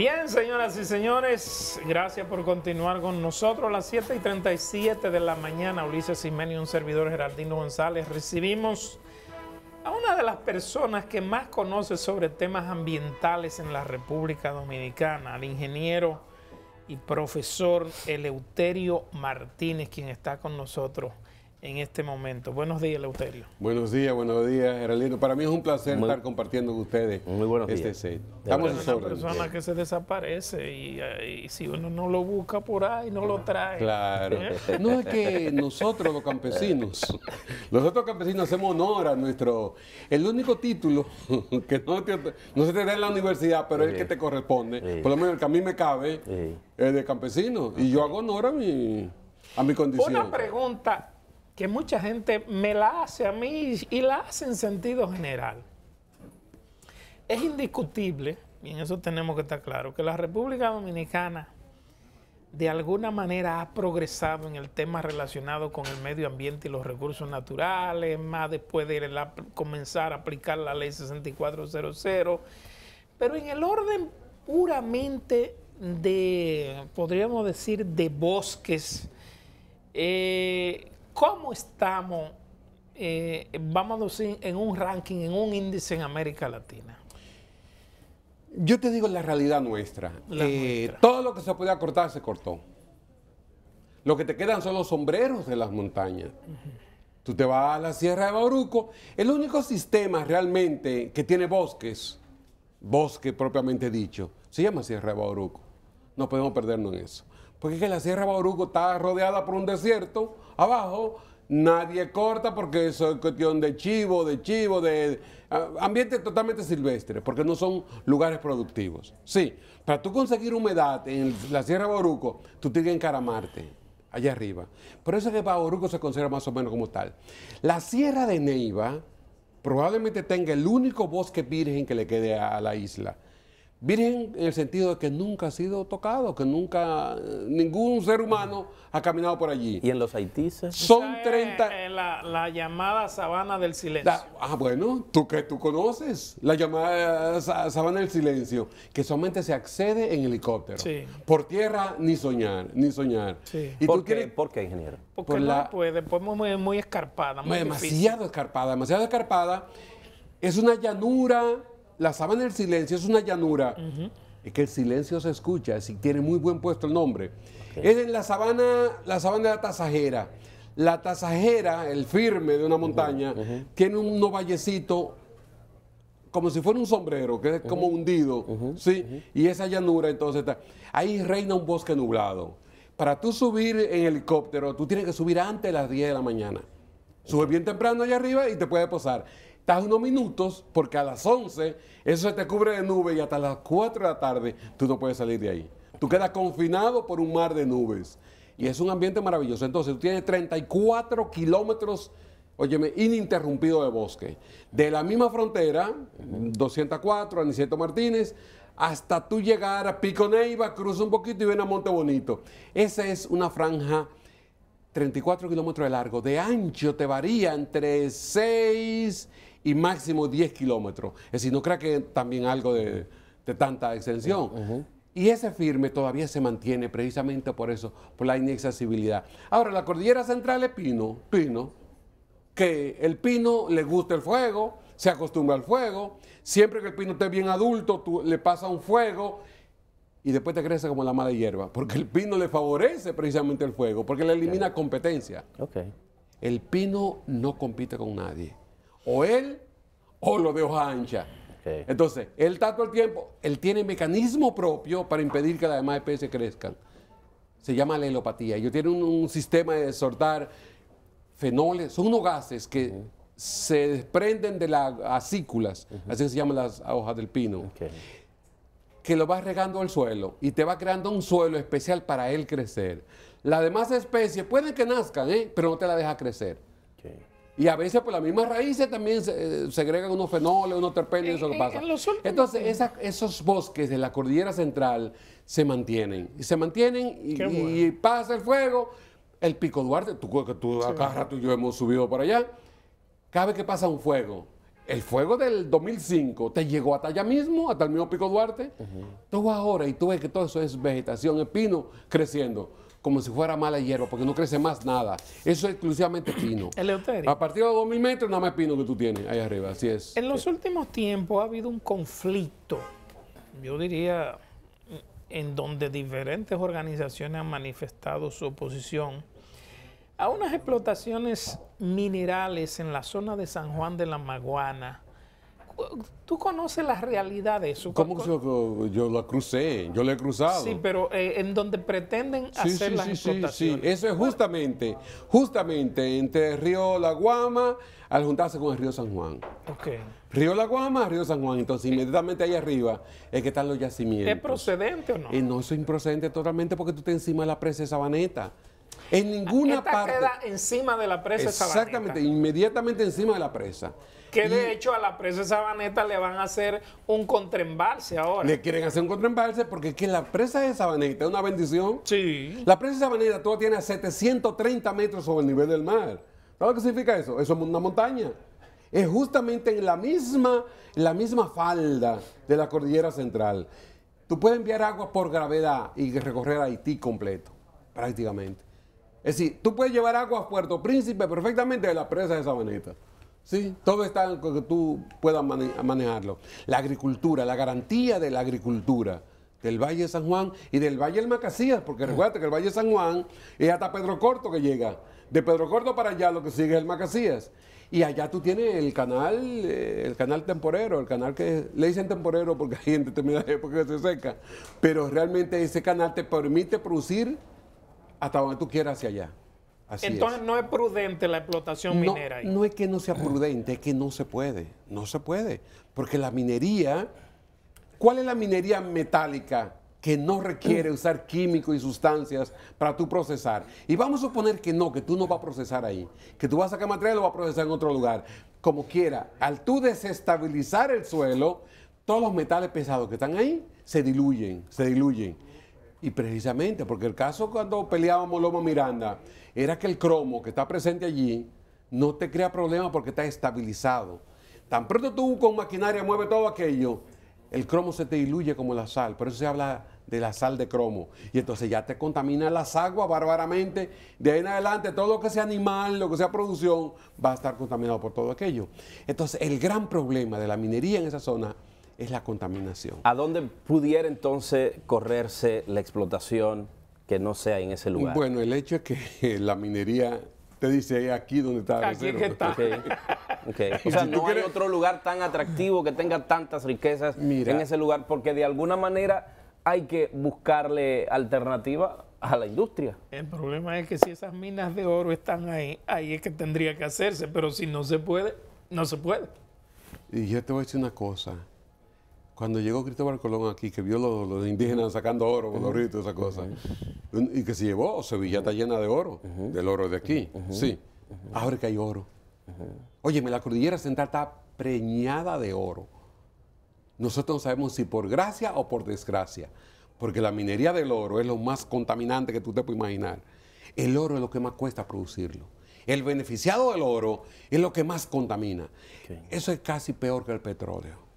Bien, señoras y señores, gracias por continuar con nosotros. A las 7 y 37 de la mañana, Ulises Jiménez y un servidor Geraldino González, recibimos a una de las personas que más conoce sobre temas ambientales en la República Dominicana, al ingeniero y profesor Eleuterio Martínez, quien está con nosotros en este momento. Buenos días, Leuterio. Buenos días, buenos días, Geraldino. Para mí es un placer estar compartiendo con ustedes este días. set. Estamos es una persona que se desaparece eh, y, si uno no lo busca por ahí, no lo trae. Claro. ¿Eh? No es que nosotros los campesinos, nosotros campesinos hacemos honor a nuestro... El único título que no, se te da en la universidad, pero el que te corresponde, por lo menos el que a mí me cabe, es de campesino. Y yo hago honor a mi, a mi condición. Una pregunta que mucha gente me la hace a mí y la hace en sentido general. Es indiscutible, y en eso tenemos que estar claro, que la República Dominicana de alguna manera ha progresado en el tema relacionado con el medio ambiente y los recursos naturales, más después de comenzar a aplicar la ley 6400, pero en el orden puramente de, podríamos decir, de bosques, eh, ¿Cómo estamos, eh, vamos a decir, en un ranking, en un índice en América Latina? Yo te digo la realidad eh, nuestra. Todo lo que se podía cortar se cortó. Lo que te quedan son los sombreros de las montañas. Tú te vas a la Sierra de Bauruco. El único sistema realmente que tiene bosques, bosque propiamente dicho, se llama Sierra de Bauruco. No podemos perdernos en eso. Porque es que la Sierra de Bauruco está rodeada por un desierto, abajo, nadie corta porque es cuestión de chivo, de chivo, de ambiente totalmente silvestre, porque no son lugares productivos. Sí, para tú conseguir humedad en la Sierra Boruco, tú tienes que encaramarte allá arriba. Por eso es que Boruco se considera más o menos como tal. La Sierra de Neiva probablemente tenga el único bosque virgen que le quede a la isla Virgen en el sentido de que nunca ha sido tocado, que nunca ningún ser humano ha caminado por allí. ¿Y en los Haitís? Son 30... Eh, la, llamada sabana del silencio. ah, bueno, tú que tú conoces, la llamada eh, sabana del silencio, que solamente se accede en helicóptero. Por tierra ni soñar, ni soñar. ¿Y ¿Por, qué, ingeniero? Porque la... pues, después muy, muy escarpada. Muy demasiado escarpada, demasiado escarpada. Es una llanura la sabana del silencio es una llanura. Es que el silencio se escucha, es, tiene muy buen puesto el nombre. Es en la sabana, la sabana de la tasajera. La tasajera, el firme de una montaña, tiene un vallecito como si fuera un sombrero, que es como hundido, ¿sí? Y esa llanura entonces está... Ahí reina un bosque nublado. Para tú subir en helicóptero, tú tienes que subir antes de las 10 de la mañana. Sube bien temprano allá arriba y te puede posar estás unos minutos, porque a las 11 eso se te cubre de nubes y hasta las 4 de la tarde tú no puedes salir de ahí. Tú quedas confinado por un mar de nubes. Y es un ambiente maravilloso. Entonces, tú tienes 34 kilómetros, óyeme, ininterrumpido de bosque. De la misma frontera, 204, Aniceto Martínez, hasta tú llegar a Pico Neiva, cruza un poquito y viene a Monte Bonito. Esa es una franja 34 kilómetros de largo. De ancho te varía entre 6 y máximo 10 kilómetros. Es decir, no crea que también algo de, de tanta extensión. Y ese firme todavía se mantiene precisamente por eso, por la inaccesibilidad. Ahora, la cordillera central es pino, pino, que el pino le gusta el fuego, se acostumbra al fuego, siempre que el pino esté bien adulto, tú le pasa un fuego y después te crece como la mala hierba, porque el pino le favorece precisamente el fuego, porque le elimina competencia. El pino no compite con nadie o él o lo de hoja ancha. Entonces, él tanto el tiempo, él tiene mecanismo propio para impedir que las demás especies crezcan. Se llama alelopatía. Ellos tienen un, un sistema de sortar fenoles, son unos gases que se desprenden de las acículas, así se llaman las hojas del pino, que lo vas regando al suelo y te va creando un suelo especial para él crecer. Las demás especies pueden que nazcan, ¿eh? pero no te la deja crecer. Y a veces por las mismas raíces también se, eh, segregan unos fenoles, unos terpenes, y eso que pasa. Entonces, esos bosques de la cordillera central se mantienen. Y se mantienen y, pasa el fuego. El Pico Duarte, tú, tú, acá rato y yo hemos subido para allá. Cada vez que pasa un fuego, el fuego del 2005 te llegó hasta allá mismo, hasta el mismo Pico Duarte. Todo Tú ahora y tú ves que todo eso es vegetación, pino creciendo como si fuera mala hierba, porque no crece más nada. Eso es exclusivamente pino. A partir de los 2000 metros, nada más pino que tú tienes ahí arriba, así es. En los últimos tiempos ha habido un conflicto, yo diría, en donde diferentes organizaciones han manifestado su oposición a unas explotaciones minerales en la zona de San Juan de la Maguana tú conoces la realidad de eso. ¿Cómo yo, yo la crucé? Yo la he cruzado. Sí, pero eh, en donde pretenden hacer la las sí, Sí, sí, eso es justamente, justamente entre Río La Guama al juntarse con el Río San Juan. Ok. Río La Guama, Río San Juan. Entonces, inmediatamente ahí arriba es que están los yacimientos. ¿Es procedente o no? Eh, no, es improcedente totalmente porque tú estás encima de la presa de Sabaneta. En ninguna Esta parte. queda encima de la presa Exactamente, Sabaneta. inmediatamente encima de la presa. Que de hecho a la presa de Sabaneta le van a hacer un contraembalse ahora. Le quieren hacer un contraembalse porque es que la presa de Sabaneta es una bendición. Sí. La presa de Sabaneta todo tiene a 730 metros sobre el nivel del mar. ¿Sabes qué significa eso? Eso es una montaña. Es justamente en la misma, en la misma falda de la cordillera central. Tú puedes enviar agua por gravedad y recorrer Haití completo, prácticamente. Es decir, tú puedes llevar agua a Puerto Príncipe perfectamente de la presa de Sabaneta. Sí, todo está en que tú puedas manejarlo. La agricultura, la garantía de la agricultura del Valle de San Juan y del Valle del Macasías, porque recuerda que el Valle de San Juan es hasta Pedro Corto que llega. De Pedro Corto para allá lo que sigue es el Macasías. Y allá tú tienes el canal, eh, el canal temporero, el canal que le dicen temporero porque hay en determinada época se seca. Pero realmente ese canal te permite producir hasta donde tú quieras hacia allá. Entonces no es prudente la explotación minera. Ahí. No es que no sea prudente, es que no se puede. No se puede. Porque la minería, ¿cuál es la minería metálica? que no requiere usar químicos y sustancias para tú procesar. Y vamos a suponer que no, que tú no vas a procesar ahí, que tú vas a sacar material y lo vas a procesar en otro lugar. Como quiera, al tú desestabilizar el suelo, todos los metales pesados que están ahí se diluyen, se diluyen. Y precisamente, porque el caso cuando peleábamos Loma Miranda era que el cromo que está presente allí no te crea problema porque está estabilizado. Tan pronto tú con maquinaria mueve todo aquello, el cromo se te diluye como la sal. Por eso se habla de la sal de cromo. Y entonces ya te contamina las aguas bárbaramente. De ahí en adelante, todo lo que sea animal, lo que sea producción, va a estar contaminado por todo aquello. Entonces, el gran problema de la minería en esa zona es la contaminación. ¿A dónde pudiera entonces correrse la explotación que no sea en ese lugar? Bueno, el hecho es que la minería te dice aquí donde está. Aquí es que está. O sea, no hay otro lugar tan atractivo que tenga tantas riquezas en ese lugar, porque de alguna manera hay que buscarle alternativa a la industria. El problema es que si esas minas de oro están ahí, ahí es que tendría que hacerse, pero si no se puede, no se puede. Y yo te voy a decir una cosa, cuando llegó Cristóbal Colón aquí, que vio los, los indígenas sacando oro con los ritos y esas cosas, y que se llevó, Sevilla está llena de oro, del oro de aquí, sí. Ahora que hay oro. Óyeme, la cordillera central está preñada de oro. Nosotros no sabemos si por gracia o por desgracia, porque la minería del oro es lo más contaminante que tú te puedes imaginar. El oro es lo que más cuesta producirlo. El beneficiado del oro es lo que más contamina. Eso es casi peor que el petróleo.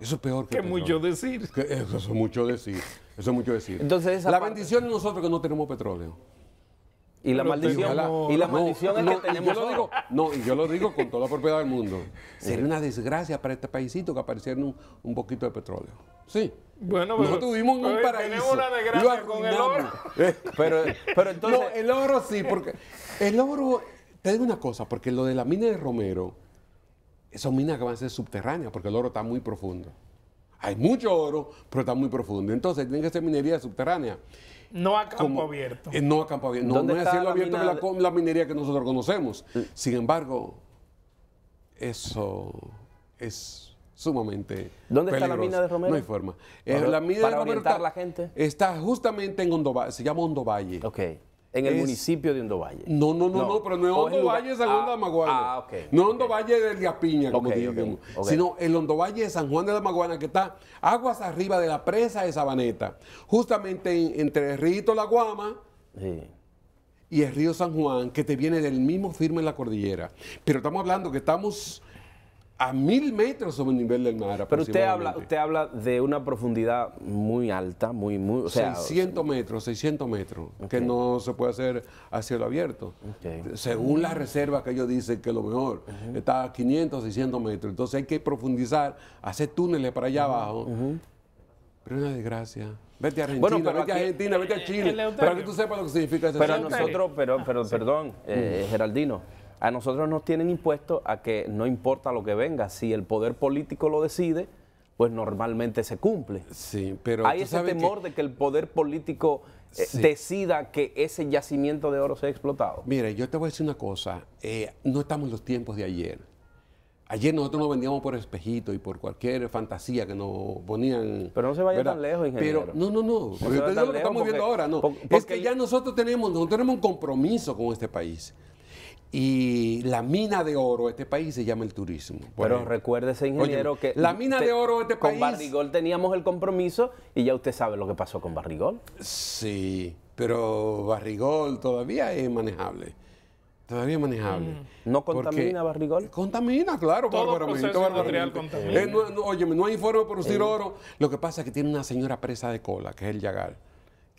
Eso es peor que. ¿Qué mucho decir. eso, es mucho decir. Eso es mucho decir. Entonces, la bendición es nosotros que no tenemos petróleo. Y la maldición, y la maldición es que tenemos. Yo no, y yo lo digo con toda la propiedad del mundo. Sería una desgracia para este paísito que apareciera un, un poquito de petróleo. Sí. Bueno, pero, Nosotros tuvimos un paraíso. Tenemos una desgracia con el oro. Eh, pero, pero entonces... No, el oro sí, porque el oro, te digo una cosa, porque lo de la mina de Romero, esas minas que van a ser subterráneas, porque el oro está muy profundo. Hay mucho oro, pero está muy profundo. Entonces, tiene que ser minería subterránea. No a campo abierto. Eh, no a campo abierto. No, es así abierto que la, minería que nosotros conocemos. Mm. Sin embargo, eso es sumamente ¿Dónde está la mina de Romero? No hay forma. Eh, la mina de Romero está, la gente. está justamente en Hondo, se llama Ondovalle. Valle en el municipio de Hondo No, no, no, no, pero no es Hondo de San ah, Juan de la Maguana. Ah, ok. no Hondo Valle de La Piña, como digo. sino el Hondo de San Juan de la Maguana, que está aguas arriba de la presa de Sabaneta, justamente entre el río La Guama. Y el río San Juan, que te viene del mismo firme en la cordillera. Pero estamos hablando que estamos a mil metros sobre el nivel del mar. Pero usted habla, habla de una profundidad muy alta, muy, muy. O 600 metros, 600 metros, que no se puede hacer a cielo abierto. Según las reservas que ellos dicen que lo mejor está a 500, 600 metros. Entonces hay que profundizar, hacer túneles para allá abajo. Pero es una desgracia. Vete a Argentina, bueno, vete a Argentina, vete a eh, Chile. Para que tú sepas lo que significa ese Pero nosotros, pero, pero perdón, eh, Geraldino. A nosotros nos tienen impuesto a que no importa lo que venga, si el poder político lo decide, pues normalmente se cumple. Sí, pero hay ese temor de que el poder político eh, decida que ese yacimiento de oro sea explotado. Mire, yo te voy a decir una cosa, eh, no estamos en los tiempos de ayer. Ayer nosotros nos vendíamos por espejito y por cualquier fantasía que nos ponían. Pero no se vaya tan lejos, ingeniero. Pero, no, no, no. Porque lo que estamos viendo ahora, no. Porque, es que ya nosotros tenemos, nosotros tenemos un compromiso con este país. Y la mina de oro de este país se llama el turismo. Pero recuerde recuérdese, ingeniero, que. La mina de oro este con país. Barrigol teníamos el compromiso y ya usted sabe lo que pasó con Barrigol. Sí, pero Barrigol todavía es manejable. Todavía es manejable. Mm. ¿No contamina Barrigol? Contamina, claro, Todo proceso industrial eh, contamina. Eh, no, hay forma de producir oro. Lo que pasa es que tiene una señora presa de cola, que es el Yagal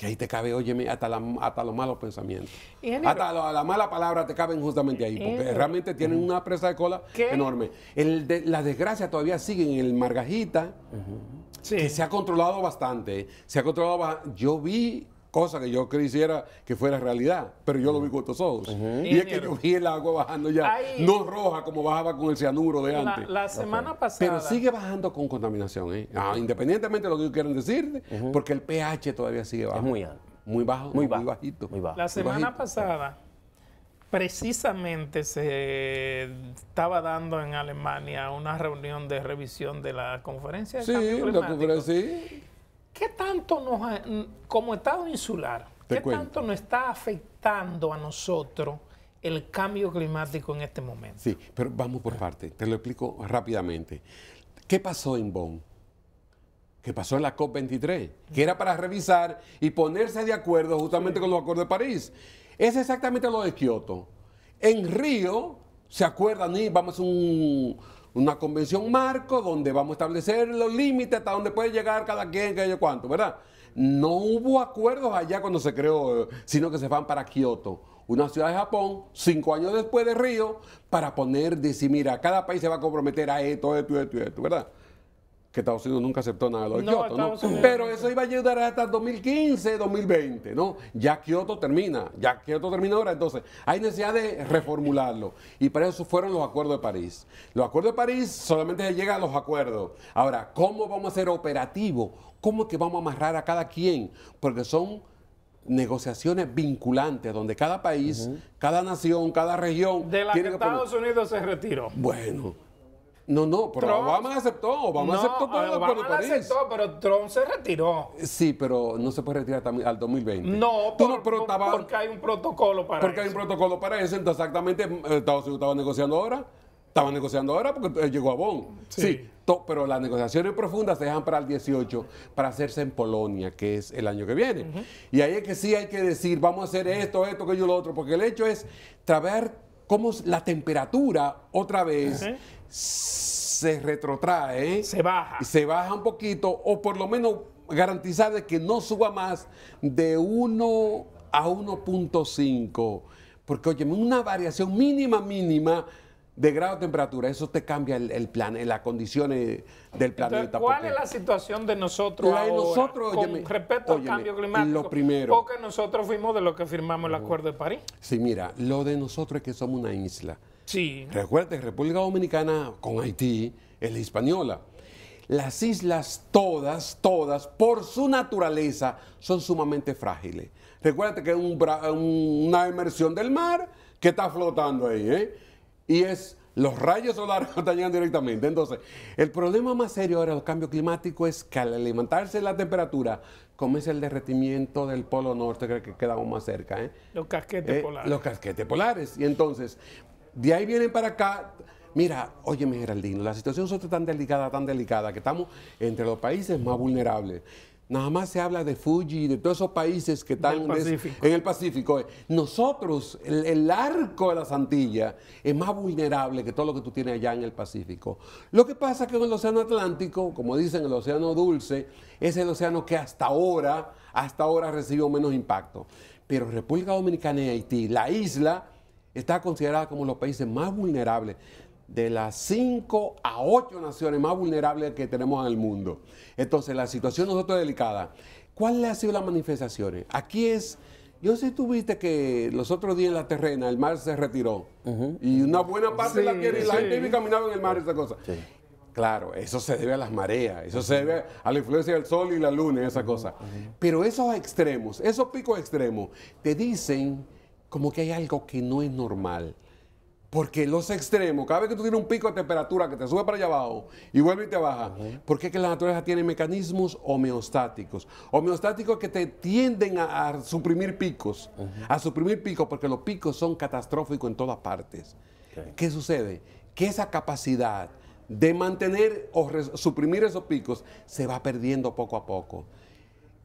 que ahí te cabe, óyeme, hasta, hasta los malos pensamientos. Hasta la, malas mala palabra te caben justamente ahí, porque realmente tienen una presa de cola enorme. El de, las desgracias todavía sigue en el Margajita, que se ha controlado bastante. Se ha controlado Yo vi cosa que yo quisiera que fuera realidad, pero yo lo vi con estos ojos. Y es que yo vi el agua bajando ya, no roja como bajaba con el cianuro de antes. La semana pasada. Pero sigue bajando con contaminación, ¿eh? ah, independientemente de lo que quieran decirte, porque el pH todavía sigue bajo. Es muy alto. Muy bajo, muy, bajito. La semana pasada, precisamente se estaba dando en Alemania una reunión de revisión de la conferencia de sí, cambio climático. La conferencia, sí. ¿Qué tanto nos, como Estado insular, qué tanto nos está afectando a nosotros el cambio climático en este momento? Sí, pero vamos por parte. Te lo explico rápidamente. ¿Qué pasó en Bonn? ¿Qué pasó en la COP23? Que era para revisar y ponerse de acuerdo justamente con los acuerdos de París. Es exactamente lo de Kioto. En Río, ¿se acuerdan? Y vamos a un una convención marco donde vamos a establecer los límites hasta donde puede llegar cada quien, que yo cuánto, ¿verdad? No hubo acuerdos allá cuando se creó, sino que se van para Kioto, una ciudad de Japón, cinco años después de Río, para poner, decir, mira, cada país se va a comprometer a esto, esto, esto, esto, ¿verdad? que Estados Unidos nunca aceptó nada de lo de Kioto, Pero eso iba a ayudar hasta 2015, 2020, ¿no? Ya Kioto termina, ya Kioto termina ahora, entonces hay necesidad de reformularlo. Y para eso fueron los acuerdos de París. Los acuerdos de París solamente llegan a los acuerdos. Ahora, ¿cómo vamos a ser operativos? ¿Cómo que vamos a amarrar a cada quien? Porque son negociaciones vinculantes donde cada país, cada nación, cada región... De la que Estados Unidos se retiró. Bueno, no, no, pero Obama aceptó, Obama aceptó todo Obama aceptó, pero Trump se retiró. Sí, pero no se puede retirar hasta al 2020. No, pero porque hay un protocolo para eso. Porque hay un protocolo para eso, entonces exactamente eh, Estados Unidos estaba negociando ahora. Estaba negociando ahora porque eh, llegó a Bonn. Sí. pero las negociaciones profundas se dejan para el 18, para hacerse en Polonia, que es el año que viene. Y ahí es que sí hay que decir, vamos a hacer esto, esto, aquello, lo otro, porque el hecho es traer cómo la temperatura otra vez se retrotrae. Se baja. Se baja un poquito, o por lo menos garantizar de que no suba más de 1 a 1.5. Porque, oye, una variación mínima, mínima de grado de temperatura, eso te cambia el, plan, eh, las condiciones eh, del planeta. ¿Cuál es la situación de nosotros nosotros, con respecto al cambio climático? Lo primero. Porque nosotros fuimos de los que firmamos el Acuerdo de París. Sí, mira, lo de nosotros es que somos una isla. Sí. Recuerda, República Dominicana con Haití es la española. Las islas todas, todas, por su naturaleza, son sumamente frágiles. Recuerda que es una inmersión del mar que está flotando ahí, ¿eh? y es los rayos solares nos están directamente. Entonces, el problema más serio ahora del cambio climático es que al alimentarse la temperatura, comienza el derretimiento del polo norte, creo que quedamos más cerca. ¿eh? Los casquetes eh, polares. Los casquetes polares. Y entonces, de ahí vienen para acá. Mira, óyeme Geraldino, la situación es tan delicada, tan delicada, que estamos entre los países más vulnerables. Nada más se habla de Fuji y de todos esos países que están en el Pacífico. Eh. Nosotros, el, arco de la Santilla es más vulnerable que todo lo que tú tienes allá en el Pacífico. Lo que pasa es que en el Océano Atlántico, como dicen, el Océano Dulce, es el océano que hasta ahora, hasta ahora menos impacto. Pero República Dominicana y Haití, la isla, está considerada como los países más vulnerables de las 5 a 8 naciones más vulnerables que tenemos en el mundo. Entonces, la situación nosotros es delicada. ¿Cuáles han sido las manifestaciones? Aquí es, yo sé, tuviste que los otros días en la terrena el mar se retiró y una buena parte de la tierra y gente iba caminando en el mar y esa cosa. Claro, eso se debe a las mareas, eso se debe a la influencia del sol y la luna, esa cosa. Pero esos extremos, esos picos extremos, te dicen como que hay algo que no es normal. Porque los extremos, cada vez que tú tienes un pico de temperatura que te sube para allá abajo y vuelve y te baja, porque es que la naturaleza tiene mecanismos homeostáticos. Homeostáticos que te tienden a, suprimir picos, a suprimir picos, porque los picos son catastróficos en todas partes. ¿Qué sucede? Que esa capacidad de mantener o suprimir esos picos se va perdiendo poco a poco.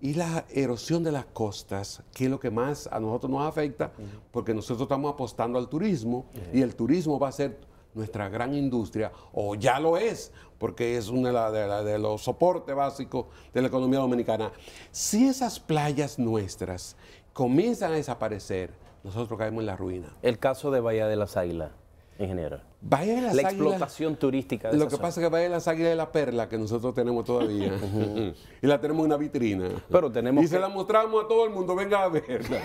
Y la erosión de las costas, que es lo que más a nosotros nos afecta, porque nosotros estamos apostando al turismo y el turismo va a ser nuestra gran industria, o ya lo es, porque es uno de, de, los soportes básicos de la economía dominicana. Si esas playas nuestras comienzan a desaparecer, nosotros caemos en la ruina. El caso de Bahía de las Águilas. Ingeniero, general? de la explotación turística. De lo que pasa es que vaya de las Águilas es la perla que nosotros tenemos todavía. y la tenemos en una vitrina. Pero tenemos y se la mostramos a todo el mundo, venga a verla.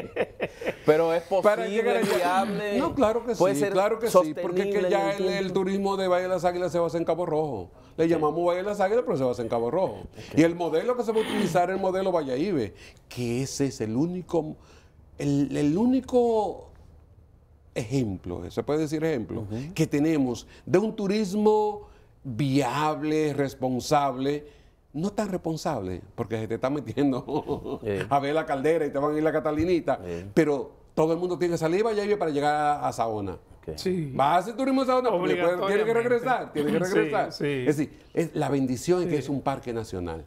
Pero es posible, viable. No, claro que sí, claro que sí. Porque ya el, turismo de Valle de las Águilas se basa en Cabo Rojo. Le llamamos Valle de las Águilas, pero se basa en Cabo Rojo. Y el modelo que se va a utilizar es el modelo Ibe, que ese es el único, el único ejemplo, se puede decir ejemplo, que tenemos de un turismo viable, responsable, no tan responsable, porque se te está metiendo a ver la caldera y te van a ir la catalinita, pero todo el mundo tiene que salir y para llegar a, Saona. Sí. a hacer turismo a Saona, tiene que regresar, tiene que regresar. Es decir, es, la bendición que es un parque nacional.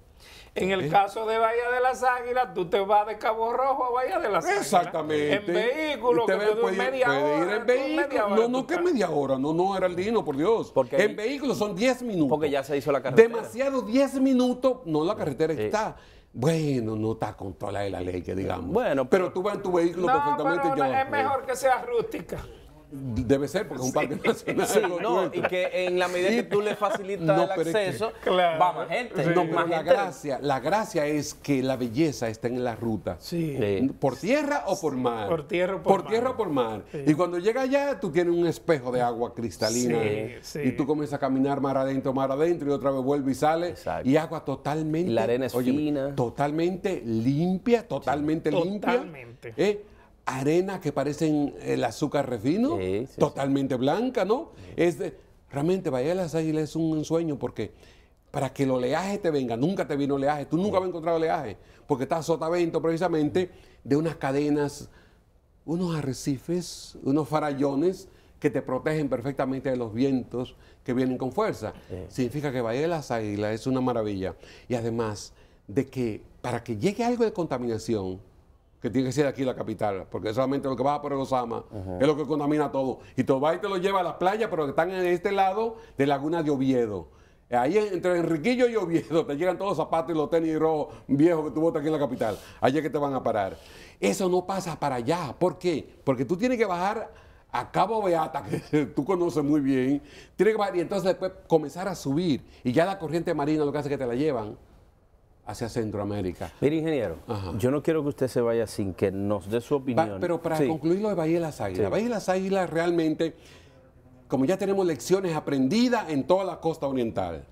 En el eh. caso de Bahía de las Águilas, tú te vas de Cabo Rojo a Bahía de las Águilas. Exactamente. En vehículo, que puede, media ir en vehículo. Media no, no que media hora, no, no, dino, por Dios. en vehículo son 10 minutos. Porque ya se hizo la carretera. Demasiado 10 minutos, no, la carretera está. Bueno, no está con toda la ley, que digamos. Bueno, pero, tú vas en tu vehículo no, perfectamente. Pero yo, es mejor que sea rústica. Mm. Debe ser, porque es un parque nacional. no, y que en la medida que tú le facilitas el acceso, va más gente. la, Gracia, la gracia es que la belleza está en la ruta. ¿Por tierra o por mar? Por tierra o por, por mar. Tierra o por mar. Y cuando llega allá, tú tienes un espejo de agua cristalina. Y tú comienzas a caminar mar adentro, mar adentro, y otra vez vuelve y sale. Y agua totalmente. arena Totalmente limpia, totalmente limpia. Totalmente. ¿eh? arenas que parecen el azúcar refino, totalmente blanca, ¿no? Es realmente Bahía de las Águilas es un sueño porque para que el oleaje te venga, nunca te vino oleaje, tú nunca vas a encontrar oleaje, porque está sotavento precisamente de unas cadenas, unos arrecifes, unos farallones que te protegen perfectamente de los vientos que vienen con fuerza. Significa que Bahía de las Águilas es una maravilla. Y además de que para que llegue algo de contaminación, que tiene que ser aquí la capital, porque solamente lo que va por el Osama es lo que contamina todo. Y y te lo lleva a las playas, pero que están en este lado de Laguna de Oviedo. Ahí entre Enriquillo y Oviedo te llegan todos los zapatos y los tenis rojos viejos que tú botas aquí en la capital. Allí es que te van a parar. Eso no pasa para allá. ¿Por qué? Porque tú tienes que bajar a Cabo Beata, que tú conoces muy bien. Tienes que bajar y entonces después comenzar a subir. Y ya la corriente marina lo que hace es que te la llevan hacia Centroamérica. Mire, ingeniero, yo no quiero que usted se vaya sin que nos dé su opinión. pero para concluir lo de Bahía de las Águilas, Bahía de las Águilas realmente como ya tenemos lecciones aprendidas en toda la costa oriental,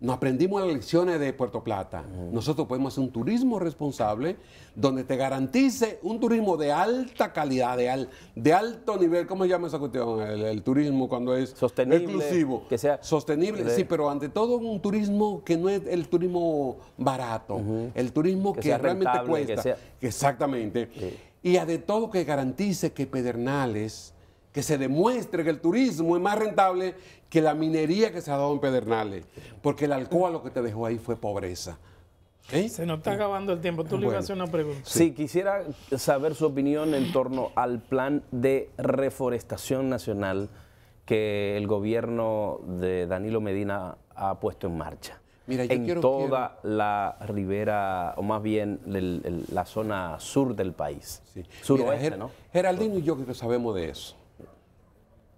nos aprendimos las lecciones de Puerto Plata. Nosotros podemos hacer un turismo responsable donde te garantice un turismo de alta calidad, de, alto nivel. ¿Cómo se llama esa cuestión? El, turismo cuando es sostenible, Que sea sostenible, sí, pero ante todo un turismo que no es el turismo barato, el turismo que, realmente cuesta. Exactamente. Y ante de todo que garantice que Pedernales que se demuestre que el turismo es más rentable que la minería que se ha dado en Pedernales, porque el alcohol lo que te dejó ahí fue pobreza. Se nos está acabando el tiempo. Tú le ibas a hacer una pregunta. Sí. quisiera saber su opinión en torno al plan de reforestación nacional que el gobierno de Danilo Medina ha puesto en marcha. Mira, yo en toda la ribera, o más bien la zona sur del país. Sí. ¿no? Geraldino y yo que sabemos de eso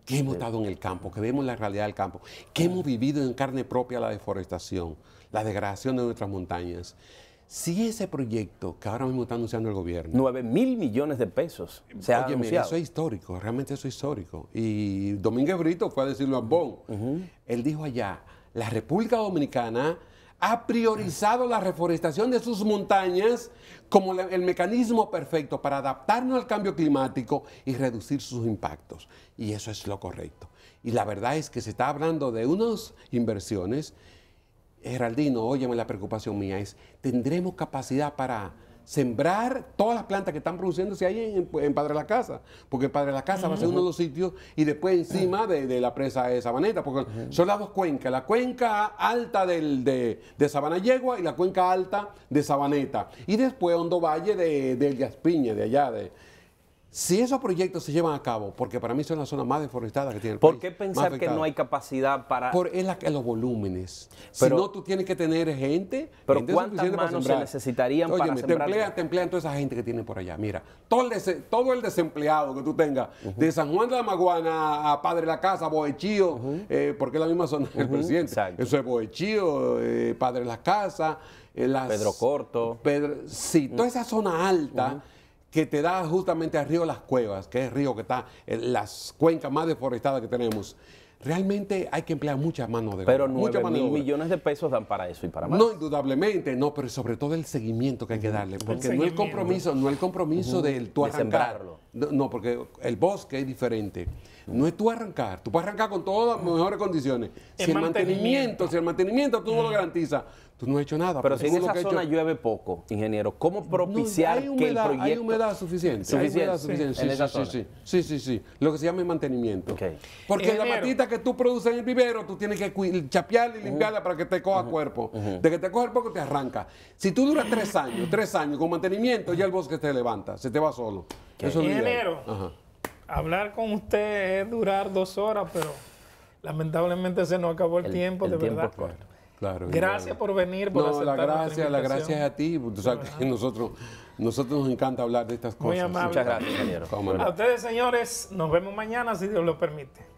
que hemos estado en el campo, que vemos la realidad del campo, que hemos vivido en carne propia la deforestación, la degradación de nuestras montañas. Si ese proyecto que ahora mismo está anunciando el gobierno... 9 mil millones de pesos. Se ha oye, eso es histórico, realmente eso es histórico. Y Domínguez Brito fue a decirlo a Bon. Él dijo allá, la República Dominicana ha priorizado la reforestación de sus montañas como el mecanismo perfecto para adaptarnos al cambio climático y reducir sus impactos. Y eso es lo correcto. Y la verdad es que se está hablando de unas inversiones. Geraldino, óyeme la preocupación mía, es, ¿tendremos capacidad para sembrar todas las plantas que están produciéndose ahí en, en Padre de la Casa, porque Padre de la Casa va a ser uno de los sitios y después encima de, la presa de Sabaneta, porque son las dos cuencas, la cuenca alta del, de, Sabana Yegua y la cuenca alta de Sabaneta, y después Hondo Valle de, del Gaspiñe, de allá, de, si esos proyectos se llevan a cabo, porque para mí son las zonas más deforestadas que tiene el ¿Por país. ¿Por qué pensar que no hay capacidad para...? Por es los volúmenes. si no, tú tienes que tener gente... Pero ¿cuántas manos se necesitarían para sembrar? Te emplean, toda esa gente que tiene por allá. Mira, todo el, todo el desempleado que tú tengas, de San Juan de la Maguana a Padre de la Casa, Boechío, eh, porque es la misma zona del presidente. Eso es Boechío, eh, Padre de la Casa... Eh, Pedro Corto. Pedro, sí, toda esa zona alta que te da justamente al río Las Cuevas, que es el río que está en las cuencas más deforestadas que tenemos. Realmente hay que emplear muchas manos de obra. Pero no, mil millones de pesos dan para eso y para más. No, indudablemente, no, pero sobre todo el seguimiento que hay que darle. Porque no el compromiso, no el compromiso de del tú arrancarlo. No, porque el bosque es diferente. No es tú arrancar. Tú puedes arrancar con todas las mejores condiciones. Si el, mantenimiento, si el mantenimiento tú no lo garantizas, pues, no he hecho nada. Pero pues, si en esa zona llueve poco, ingeniero, ¿cómo propiciar que el proyecto... Hay humedad suficiente. ¿Suficiente? Hay humedad suficiente. Sí, sí, sí, Lo que se llama mantenimiento. Porque la matita que tú produces en el vivero, tú tienes que chapearla y limpiarla para que te coja cuerpo. De que te coja el poco te arranca. Si tú duras tres años, tres años con mantenimiento, ya el bosque te levanta, se te va solo. ingeniero, hablar con usted es durar dos horas, pero lamentablemente se nos acabó el, tiempo, de tiempo verdad gracias por venir. Por no, la gracias, a ti. Tú nosotros, nosotros nos encanta hablar de estas cosas. Muchas gracias, señores. A ustedes, señores, nos vemos mañana si Dios lo permite.